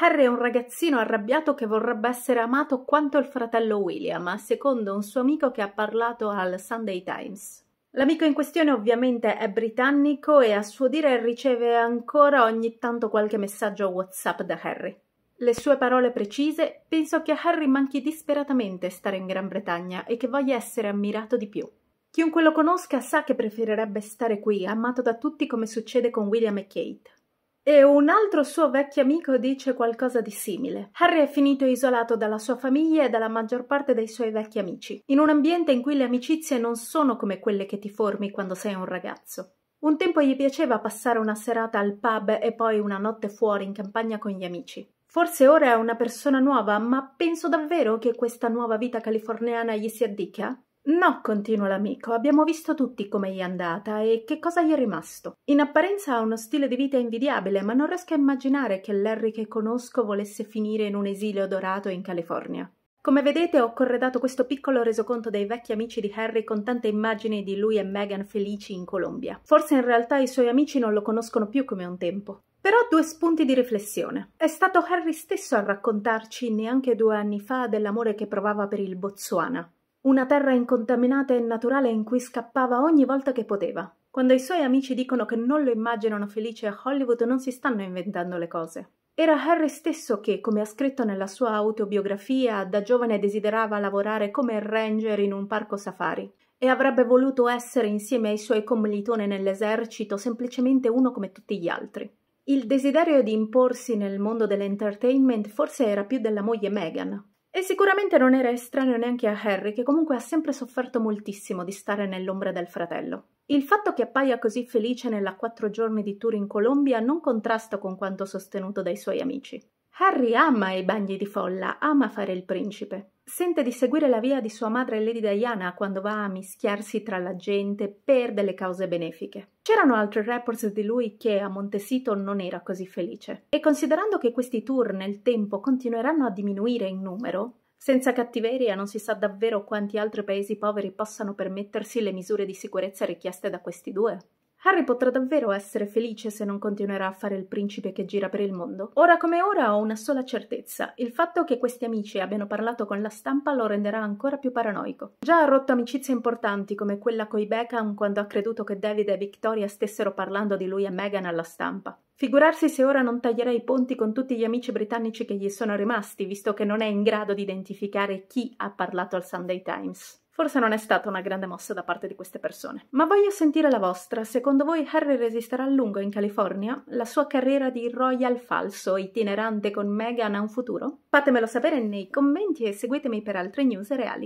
Harry è un ragazzino arrabbiato che vorrebbe essere amato quanto il fratello William, secondo un suo amico che ha parlato al Sunday Times. L'amico in questione ovviamente è britannico e a suo dire riceve ancora ogni tanto qualche messaggio WhatsApp da Harry. Le sue parole precise penso che a Harry manchi disperatamente stare in Gran Bretagna e che voglia essere ammirato di più. Chiunque lo conosca sa che preferirebbe stare qui, amato da tutti come succede con William e Kate e un altro suo vecchio amico dice qualcosa di simile. Harry è finito isolato dalla sua famiglia e dalla maggior parte dei suoi vecchi amici, in un ambiente in cui le amicizie non sono come quelle che ti formi quando sei un ragazzo. Un tempo gli piaceva passare una serata al pub e poi una notte fuori in campagna con gli amici. Forse ora è una persona nuova, ma penso davvero che questa nuova vita californiana gli si addica? No, continua l'amico, abbiamo visto tutti come gli è andata e che cosa gli è rimasto. In apparenza ha uno stile di vita invidiabile, ma non riesco a immaginare che Larry che conosco volesse finire in un esilio dorato in California. Come vedete ho corredato questo piccolo resoconto dei vecchi amici di Harry con tante immagini di lui e Meghan felici in Colombia. Forse in realtà i suoi amici non lo conoscono più come un tempo. Però due spunti di riflessione. È stato Harry stesso a raccontarci neanche due anni fa dell'amore che provava per il Botswana. Una terra incontaminata e naturale in cui scappava ogni volta che poteva. Quando i suoi amici dicono che non lo immaginano felice a Hollywood non si stanno inventando le cose. Era Harry stesso che, come ha scritto nella sua autobiografia, da giovane desiderava lavorare come ranger in un parco safari e avrebbe voluto essere insieme ai suoi commilitoni nell'esercito semplicemente uno come tutti gli altri. Il desiderio di imporsi nel mondo dell'entertainment forse era più della moglie Meghan, e sicuramente non era estraneo neanche a Harry, che comunque ha sempre sofferto moltissimo di stare nell'ombra del fratello. Il fatto che appaia così felice nella quattro giorni di tour in Colombia non contrasta con quanto sostenuto dai suoi amici. Harry ama i bagni di folla, ama fare il principe. Sente di seguire la via di sua madre Lady Diana quando va a mischiarsi tra la gente per delle cause benefiche. C'erano altri reports di lui che a Montesito non era così felice. E considerando che questi tour nel tempo continueranno a diminuire in numero, senza cattiveria non si sa davvero quanti altri paesi poveri possano permettersi le misure di sicurezza richieste da questi due. Harry potrà davvero essere felice se non continuerà a fare il principe che gira per il mondo? Ora come ora ho una sola certezza, il fatto che questi amici abbiano parlato con la stampa lo renderà ancora più paranoico. Già ha rotto amicizie importanti come quella coi Beckham quando ha creduto che David e Victoria stessero parlando di lui e Meghan alla stampa. Figurarsi se ora non taglierei i ponti con tutti gli amici britannici che gli sono rimasti, visto che non è in grado di identificare chi ha parlato al Sunday Times. Forse non è stata una grande mossa da parte di queste persone. Ma voglio sentire la vostra. Secondo voi Harry resisterà a lungo in California? La sua carriera di royal falso itinerante con Meghan ha un futuro? Fatemelo sapere nei commenti e seguitemi per altre news reali.